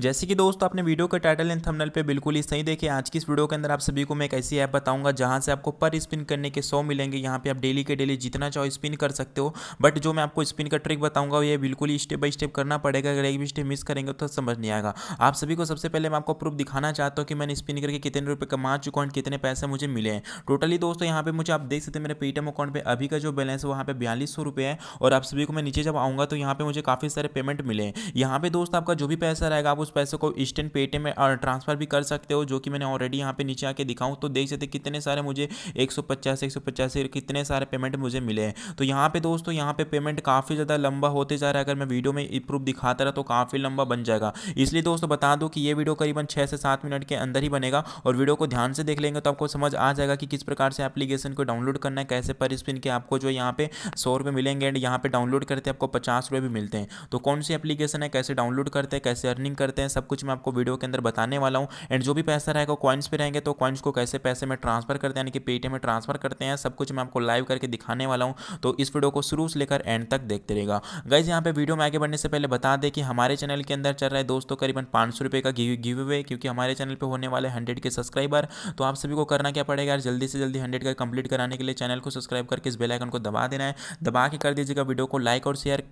जैसे कि दोस्तों आपने वीडियो के टाइटल एंड थंबनेल पे बिल्कुल ही सही देखे आज की इस वीडियो के अंदर आप सभी को मैं एक ऐसी ऐप बताऊंगा जहां से आपको पर स्पिन करने के सौ मिलेंगे यहाँ पे आप डेली के डेली जितना चाहो स्पिन कर सकते हो बट जो मैं आपको स्पिन का ट्रिक बताऊंगा ये बिल्कुल ही स्टेप बाई स्टेप करना पड़ेगा अगर एक भी स्टेप मिस करेंगे तो समझ नहीं आएगा आप सभी को सबसे पहले मैं आपको प्रूफ दिखाना चाहता हूँ कि मैंने स्पिन करके कितने रुपये कमा चुका हूँ कितने पैसे मुझे मिले हैं टोटली दोस्तों यहाँ पे मुझे आप देख सकते हैं मेरे पेटीएम अकाउंट पर अभी का जो बैलेंस है वहाँ पर बयालीस सौ रुपये है और आप सभी को मैं नीचे जब आऊँगा तो यहाँ पर मुझे काफ़ी सारे पेमेंट मिले हैं यहाँ पे दोस्त आपका जो भी पैसा रहेगा आप उस पैसे को इंस्टेंट पेटीएम में ट्रांसफ़र भी कर सकते हो जो कि मैंने ऑलरेडी यहाँ पे नीचे आके दिखाऊँ तो देख सकते कितने सारे मुझे एक सौ पचास एक सौ कितने सारे पेमेंट मुझे मिले हैं तो यहाँ पे दोस्तों यहाँ पे पेमेंट काफ़ी ज़्यादा लंबा होते जा रहा है अगर मैं वीडियो में प्रूफ दिखाता रहा तो काफ़ी लंबा बन जाएगा इसलिए दोस्तों बता दूँ कि ये वीडियो करीबन छः से सात मिनट के अंदर ही बनेगा और वीडियो को ध्यान से देख लेंगे तो आपको समझ आ जाएगा कि किस प्रकार से एप्लीकेशन को डाउनलोड करना है कैसे पर स्पिन के आपको जो यहाँ पे सौ रुपये मिलेंगे एंड यहाँ पे डाउनलोड करते आपको पचास रुपये भी मिलते हैं तो कौन सी एप्लीकेशन है कैसे डाउनलोड करते हैं कैसे अर्निंग करते करते हैं सब कुछ मैं आपको वीडियो के अंदर बताने वाला हूँ एंड जो भी पैसा रहेगा वो कॉइन्स पर रहेंगे तो कॉइन्स को कैसे पैसे में ट्रांसफर करते हैं यानी कि पेटीएम में ट्रांसफर करते हैं सब कुछ मैं आपको लाइव करके दिखाने वाला हूँ तो इस वीडियो को शुरू से लेकर एंड तक देखते रहेगा गाइज यहाँ पर वीडियो में आगे बढ़ने से पहले बता दें कि हमारे चैनल के अंदर चल रहा है दोस्तों करीबन पाँच सौ रुपये का गिव अवे क्योंकि हमारे चैनल पर होने वाले हंड्रेड के सब्सक्राइबर तो आप सभी को करना क्या पड़ेगा यार जल्दी से जल्दी हंड्रेड का कंप्लीट कराने के लिए चैनल को सब्सक्राइब करके इस बेलाइकन को दबा देना है दबा के कर दीजिएगा वीडियो को लाइक और शेयर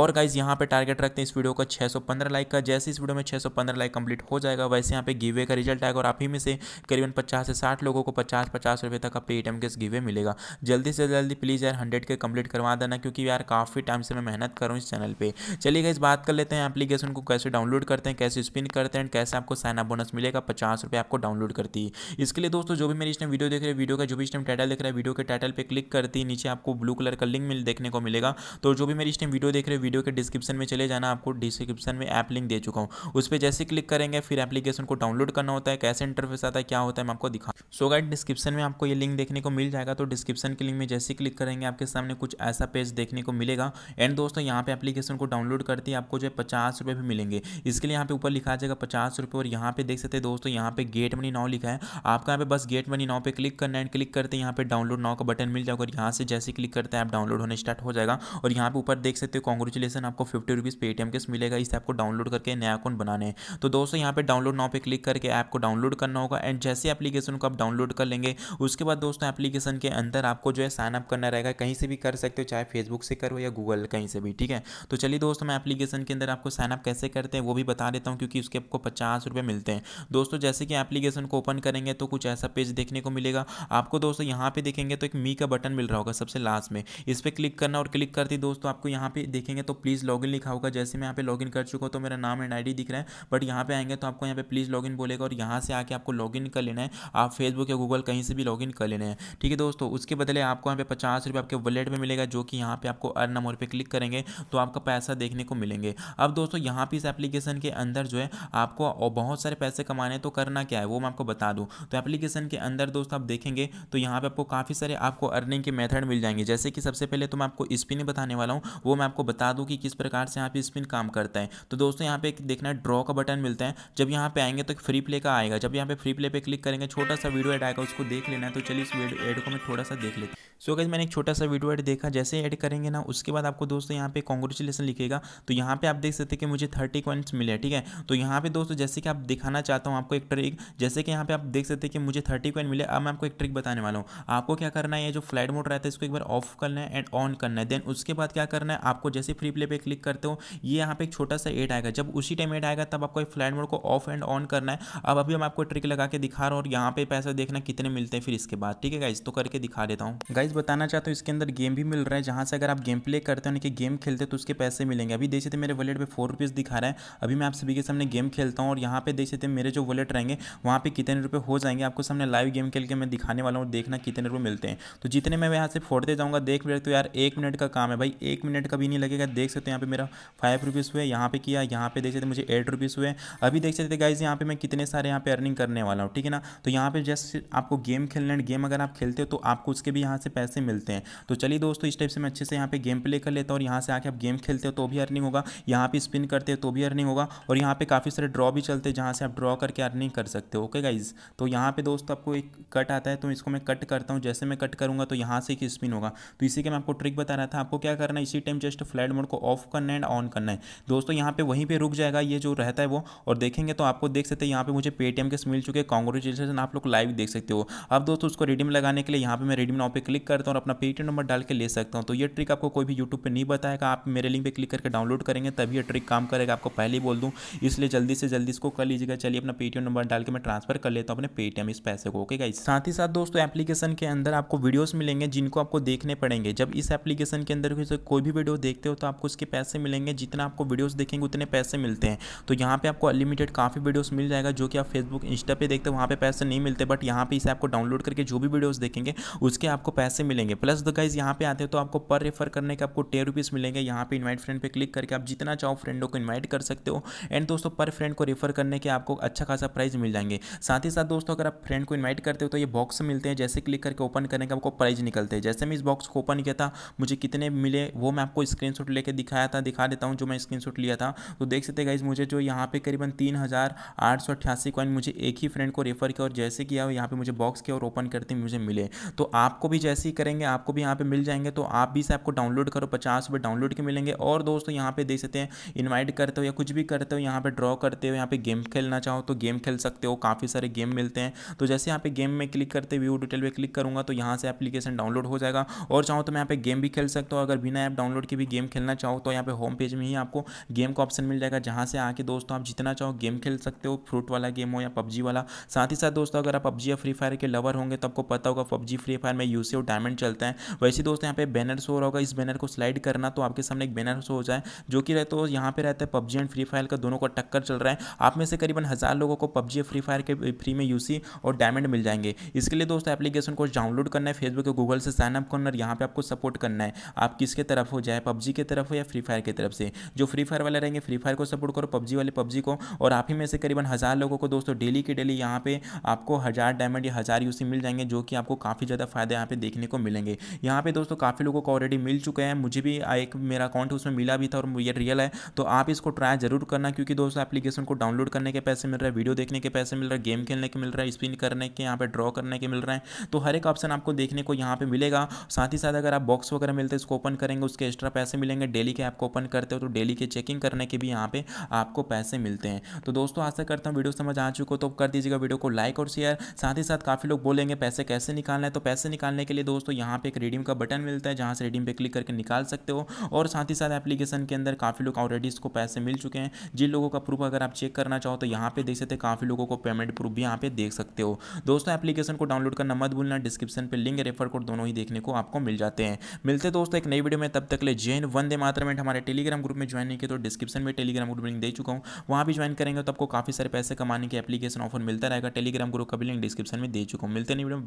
और गाइज यहाँ पर टारगेट रखते हैं इस वीडियो का 615 लाइक का जैसे इस वीडियो में 615 पंद्रह लाइक कंप्लीट हो जाएगा वैसे यहाँ पे गिवे का रिजल्ट आएगा और आप ही में से करीबन पचास से साठ लोगों को पचास पचास रुपये तक का पेटीएम के गिवे मिलेगा जल्दी से जल्दी प्लीज़ यार हंड्रेड के कंप्लीट करवा देना क्योंकि यार काफ़ी टाइम से मैं मेहनत कर रहा हूँ इस चैनल पर चलिए इस बात कर लेते हैं एप्लीकेशन को कैसे डाउनलोड करते हैं कैसे स्पिन करते हैं कैसे आपको साइनअप बोनस मिलेगा पचास रुपये आपको डाउनलोड करती है इसके लिए दोस्तों जो भी मेरी इस वीडियो देख रहे हैं वीडियो का जो भी इस टाइटल देख रहे हैं वीडियो के टाइटल पर क्लिक करती है नीचे आपको ब्लू कलर का लिंक मिल देखने को मिलेगा तो जो भी मेरी इस टाइम वीडियो देख रहे हैं वीडियो के डिस्क्रिप्शन में चले जाना आपको डिस्क्रिप्शन में ऐप लिंक दे चुका हूँ उस पर जैसे क्लिक करेंगे फिर एप्लीकेशन को डाउनलोड करना होता है कैसे इंटरफेस आता है क्या होता है मैं आपको दिखा सो गाइड डिस्क्रिप्शन में आपको ये लिंक देखने को मिल जाएगा तो डिस्क्रिप्शन के लिंक में जैसे क्लिक करेंगे आपके सामने कुछ ऐसा पेज देखने को मिलेगा एंड दोस्तों यहाँ पे एप्लीकेशन को डाउनलोड करते ही आपको जो है पचास रुपये भी मिलेंगे इसके लिए यहाँ पे ऊपर लिखा जाएगा पचास रुपये और यहाँ पे देख सकते हैं दोस्तों यहाँ पे गेट मनी नाव लिखा है आपका यहाँ पे बस गेट मनी नाव पे क्लिक करना है क्लिक करते हैं यहाँ पे डाउनलोड नाव का बटन मिल जाएगा और यहाँ से जैसे क्लिक करते हैं आप डाउनलोड होने स्टार्ट हो जाएगा और यहाँ पे ऊपर देख सकते हो कॉन्ग्रेचुलेसन आपको फिफ्टी रुपीज़ पेटीएम केस मिलेगा इसे आपको डाउनलोड करके नया अकाउंट बनाने हैं तो दोस्तों यहाँ पर डाउनलोड नाव पर क्लिक करके ऐप को डाउनलोड करना होगा एंड जैसे एप्लीकेशन को आप डाउनलोड कर लेंगे उसके बाद दोस्तों एप्लीकेशन के अंदर आपको जो है साइनअप करना रहेगा कहीं से भी कर सकते हो चाहे फेसबुक से करो या गूगल कहीं से भी ठीक है तो चलिए दोस्तों मैं एप्लीकेशन के अंदर आपको साइनअप कैसे करते हैं वो भी बता देता हूँ क्योंकि उसके आपको पचास रुपये मिलते हैं दोस्तों जैसे कि एप्लीकेशन को ओपन करेंगे तो कुछ ऐसा पेज देखने को मिलेगा आपको दोस्तों यहाँ पे देखेंगे तो एक मी का बटन मिल रहा होगा सबसे लास्ट में इस पर क्लिक करना और क्लिक करती दोस्तों आपको यहाँ पे देखेंगे तो प्लीज़ लॉगिन लिखा होगा जैसे मैं यहाँ पे लॉगिन कर चुका हूँ तो मेरा नाम एंड आई दिख रहा है बट यहाँ पे आएंगे तो आपको यहाँ पे प्लीज़ लॉगिन बोलेगा और यहाँ से आके आपको लॉगिन कर लेना है आप फेसबुक या गूगल कहीं से भी लॉगिन कर लेना है ठीक है दोस्तों उसके बदले आपको यहाँ पे पचास रुपये आपके वॉलेट में मिलेगा जो कि यहाँ पे आपको अर्न मोर पर क्लिक करेंगे तो आपका पैसा देखने को मिलेंगे अब दोस्तों यहाँ पर इस एप्लीकेशन के अंदर जो है आपको बहुत सारे पैसे कमाने तो करना क्या है वो मैं आपको बता दूँ तो एप्लीकेशन के अंदर दोस्तों आप देखेंगे तो यहाँ पर आपको काफ़ी सारे आपको अर्निंग के मेथड मिल जाएंगे जैसे कि सबसे पहले तो मैं आपको स्पिन बताने वाला हूँ वो मैं आपको बता दूँ कि किस प्रकार से यहाँ पे स्पिन काम करता है तो दोस्तों यहाँ पे देखना ड्रॉ का बटन मिलता है जब यहाँ पे आएंगे तो फ्री प्ले का आएगा जब यहाँ पे फ्री प्ले पे क्लिक करेंगे छोटा सा वीडियो एड आएगा उसको देख लेना है तो चलिए इस वीडियो एड को मैं थोड़ा सा देख लेते सो गाइज मैंने एक छोटा सा वीडियो एड देखा जैसे ऐड करेंगे ना उसके बाद आपको दोस्तों यहाँ पे कॉन्ग्रेचुलेसन लिखेगा तो यहाँ पे आप देख सकते कि मुझे थर्टी कॉइन्स मिले ठीक है तो यहाँ पे दोस्तों जैसे कि आप दिखाना चाहता हूँ आपको एक ट्रिक जैसे कि यहाँ पे आप देख सकते कि मुझे थर्टी कॉइन मिले अब मैं आपको एक ट्रिक बताने वाला हूँ आपको क्या करना है जो फ्लाइट मोड रहता है इसको एक बार ऑफ करना है एंड ऑन करना है देन उसके बाद क्या करना है आपको जैसे फ्री प्ले पे क्लिक करते हो ये यहाँ पे एक छोटा सा एड आएगा जब उसी टाइम एड आएगा तब आपको फ्लाइट मोड को ऑफ एंड ऑन करना है अब अभी हम आपको ट्रिक लगा के दिखा रहा हूँ और यहाँ पे पैसा देखना कितने मिलते हैं फिर इसके बाद ठीक है गाइज तो करके दिखा देता हूँ गाइज गाइज बताना चाहता हूँ इसके अंदर गेम भी मिल रहा है जहाँ से अगर आप गेम प्ले करते हो यानी कि गेम खेलते हो तो उसके पैसे मिलेंगे अभी देख सकते मेरे वॉलेट पर फोर रुपीज़ दिखा रहा है अभी मैं आप सभी के सामने गेम खेलता हूँ और यहाँ पे देख सकते मेरे जो वॉलेट रहेंगे वहाँ पर कितने रुपये हो जाएंगे आपको सामने लाइव गेम खेल के मैं दिखाने वाला हूँ देखना कितने रुपये मिलते हैं तो जितने मैं यहाँ से फोड़ते जाऊँगा देख रहे तो यार एक मिनट का काम है भाई एक मिनट का भी नहीं लगेगा देख सकते यहाँ पे मेरा फाइव रुपीज़ हुए यहाँ पे किया यहाँ पे देख सकते मुझे एट रुपीज़ हुए अभी देख सकते गाइज यहाँ पे मैं कितने सारे यहाँ पे अर्निंग करने वाला हूँ ठीक है ना तो यहाँ पे जस्ट आपको गेम खेलना है गेम अगर आप खेलते हो तो आपको उसके भी यहाँ से पैसे मिलते हैं तो चलिए दोस्तों इस टाइप से मैं अच्छे से यहाँ पे गेम प्ले कर लेता हूँ और यहाँ से आके आप गेम खेलते हो तो भी अर्निंग होगा यहाँ पे स्पिन करते हो तो भी अर्निंग होगा और यहाँ पे काफ़ी सारे ड्रॉ भी चलते हैं जहाँ से आप ड्रॉ करके अर्निंग कर सकते हो ओके गाइज तो यहाँ पे दोस्तों आपको एक कट आता है तो इसको मैं कट करता हूँ जैसे मैं कट करूँगा तो यहाँ से एक स्पिन होगा तो इसी के मैं आपको ट्रिक बता रहा था आपको क्या करना है इसी टाइम जस्ट फ्लैट मोड को ऑफ करना है एंड ऑन करना है दोस्तों यहाँ पे वहीं पर रुक जाएगा ये जो रहता है वो और देखेंगे तो आपको देख सकते हैं यहाँ पे मुझे पेटीएम के मिल चुके हैं कॉन्ग्रेचुलेसन आप लोग लाइव देख सकते हो अब दोस्तों उसको रिडीम लगाने के लिए यहाँ पे मैं रिडीम नाव पर क्लिक करता हूँ और अपना पेटीएम नंबर डाल के ले सकता हूँ तो ये ट्रिक आपको कोई भी यूट्यूब पर नहीं बताएगा आप मेरे लिंक पर क्लिक करके डाउनलोड करेंगे तभी यह ट्रिक काम करेगा आपको पहले ही बोल दूँ इसलिए जल्दी से जल्दी इसको कर लीजिएगा चलिए अपना पेटीएम नंबर डाल के मैं ट्रांसफर कर लेता हूँ अपने पेटीएम इस पैसे को ओके गाइस साथ ही साथ दोस्तों एप्लीकेशन के अंदर आपको वीडियोस मिलेंगे जिनको आपको देखने पड़ेंगे जब इस एप्लीकेशन के अंदर कोई भी वीडियो देखते हो तो आपको उसके पैसे मिलेंगे जितना आपको वीडियोस देखेंगे उतने पैसे मिलते हैं तो यहाँ पे आपको अनलिमिटेड काफ़ी वीडियोस मिल जाएगा जो कि आप फेसबुक इंस्टा पे देखते हो वहाँ पे पैसे नहीं मिलते बट यहाँ पे इसे आपको डाउनलोड करके जो भी वीडियोस देखेंगे उसके आपको पैसे पैसे मिलेंगे प्लस तो गाइज यहाँ पे आते हैं तो आपको पर रेफर करने के आपको टेन रुपीज़ मिलेंगे यहाँ पे इनवाइट फ्रेंड पे क्लिक करके आप जितना चाहो फ्रेंडों को इन्वाइट कर सकते हो एंड दोस्तों पर फ्रेंड को रेफर करने के आपको अच्छा खासा प्राइज मिल जाएंगे साथ ही साथ दोस्तों अगर आप फ्रेंड को इन्वाइट करते हो तो ये बॉक्स मिलते हैं जैसे क्लिक करके ओपन करने का आपको प्राइज निकलते हैं जैसे मैं इस बॉक्स को ओपन किया था मुझे कितने मिले वो मैं आपको स्क्रीन शॉट दिखाया था दिखा देता हूँ जो मैं स्क्रीन लिया था तो देख सकते गाइज मुझे जो यहाँ पे करीबन तीन हज़ार आठ सौ अठासी कॉइन मुझे एक ही फ्रेंड को रेफर किया और जैसे किया यहाँ पे मुझे बॉक्स किया और ओपन करते मुझे मिले तो आपको भी जैसे सी करेंगे आपको भी यहाँ पे मिल जाएंगे तो आप भी इस ऐप को डाउनलोड करो पचास रुपये डाउनलोड के मिलेंगे और दोस्तों यहाँ पे देख सकते हैं इन्वाइट करते हो या कुछ भी करते हो यहाँ पे ड्रॉ करते हो यहाँ पे गेम खेलना चाहो तो गेम खेल सकते हो काफ़ी सारे गेम मिलते हैं तो जैसे यहाँ पे गेम में क्लिक करते व्यू डिटेल पर क्लिक करूँगा तो यहाँ से एप्लीकेशन डाउनलोड हो जाएगा और चाहो तो मैं यहाँ पे गेम भी खेल सकता हूँ अगर बिना ऐप डाउनलोड के भी गेम खेलना चाहो तो यहाँ पे होम पेज में ही आपको गेम का ऑप्शन मिल जाएगा जहाँ से आके दोस्तों आप जितना चाहो गेम खेल सकते हो फ्रूट वाला गेम हो या पबजी वाला साथ ही साथ दोस्तों अगर आप पबजी या फ्री फायर के लवर होंगे तो आपको पता होगा पबजी फ्री फायर में यूसी और डायमंड चलता है वैसे दोस्तों यहाँ पे बैनर शो हो रहा होगा इस बैनर को स्लाइड करना तो आपके सामने एक बैनर शो हो जाए जो कि रहता है यहाँ पे रहता है पबजी एंड फ्री फायर का दोनों का टक्कर चल रहा है आप में से करीबन हज़ार लोगों को पबजी फ्री फायर के फ्री में यूसी और डायमंड मिल जाएंगे इसके लिए दोस्तों एप्लीकेशन को डाउनलोड करना है फेसबुक और गूगल से अप करना और यहाँ पर आपको सपोर्ट करना है आप किसके तरफ हो जाए पबजी की तरफ हो या फ्री फायर की तरफ से जो फ्री फायर वाले रहेंगे फ्री फायर को सपोर्ट करो पबजी वाले पबजी को और आप ही में से करीबन हज़ार लोगों को दोस्तों डेली के डेली यहाँ पे आपको हज़ार डायमंड या हज़ार यूसी मिल जाएंगे जो कि आपको काफ़ी ज़्यादा फायदा यहाँ पे देखने देखने को मिलेंगे यहाँ पे दोस्तों काफ़ी लोगों को ऑलरेडी मिल चुके हैं मुझे भी एक मेरा अकाउंट उसमें मिला भी था और ये रियल है तो आप इसको ट्राई जरूर करना क्योंकि दोस्तों एप्लीकेशन को डाउनलोड करने के पैसे मिल रहे हैं वीडियो देखने के पैसे मिल रहे हैं गेम खेलने के मिल रहा है स्पिन करने के यहाँ पर ड्रॉ करने के मिल रहे हैं तो हर एक ऑप्शन आपको देखने को यहाँ पर मिलेगा साथ ही साथ अगर आप बॉक्स वगैरह मिलते हैं उसको ओपन करेंगे उसके एक्स्ट्रा पैसे मिलेंगे डेली के आपको ओपन करते हो तो डेली के चेकिंग करने के भी यहाँ पर आपको पैसे मिलते हैं तो दोस्तों आशा करता हूँ वीडियो समझ आ हो तो कर दीजिएगा वीडियो को लाइक और शेयर साथ ही साथ काफ़ी लोग बोलेंगे पैसे कैसे निकालना है तो पैसे निकालने के लिए दोस्तों यहाँ पे एक रिडीम का बटन मिलता है जहाँ से रिडीम पे क्लिक करके निकाल सकते हो और साथ ही साथ एप्लीकेशन के अंदर काफ़ी लोग ऑलरेडी इसको पैसे मिल चुके हैं जिन लोगों का प्रूफ अगर आप चेक करना चाहो तो यहाँ पे देख सकते हैं काफ़ी लोगों को पेमेंट प्रूफ भी यहाँ पे देख सकते हो दोस्तों एप्लीकेशन को डाउनलोड करना मत भूलना डिस्क्रिप्शन पर लिंक रेफर कोड दोनों ही देखने को आपको मिल जाते हैं मिलते दोस्तों एक नई वीडियो में तब तक ले जैन वंदे मात्र में हमारे टेलीग्राम ग्रुप में ज्वाइन नहीं किया तो डिस्क्रिप्शन में टेलीग्राम ग्रुप लिंक दे चुका हूँ वहाँ भी ज्वाइन करेंगे तो आपको काफ़ी सारे पैसे कमाने के एप्लीकेशन ऑफर मिलता रहेगा टेलीग्राम ग्रुप का भी लिंक डिस्क्रिप्शन में दे चुका हूँ मिलते नहीं वीडियो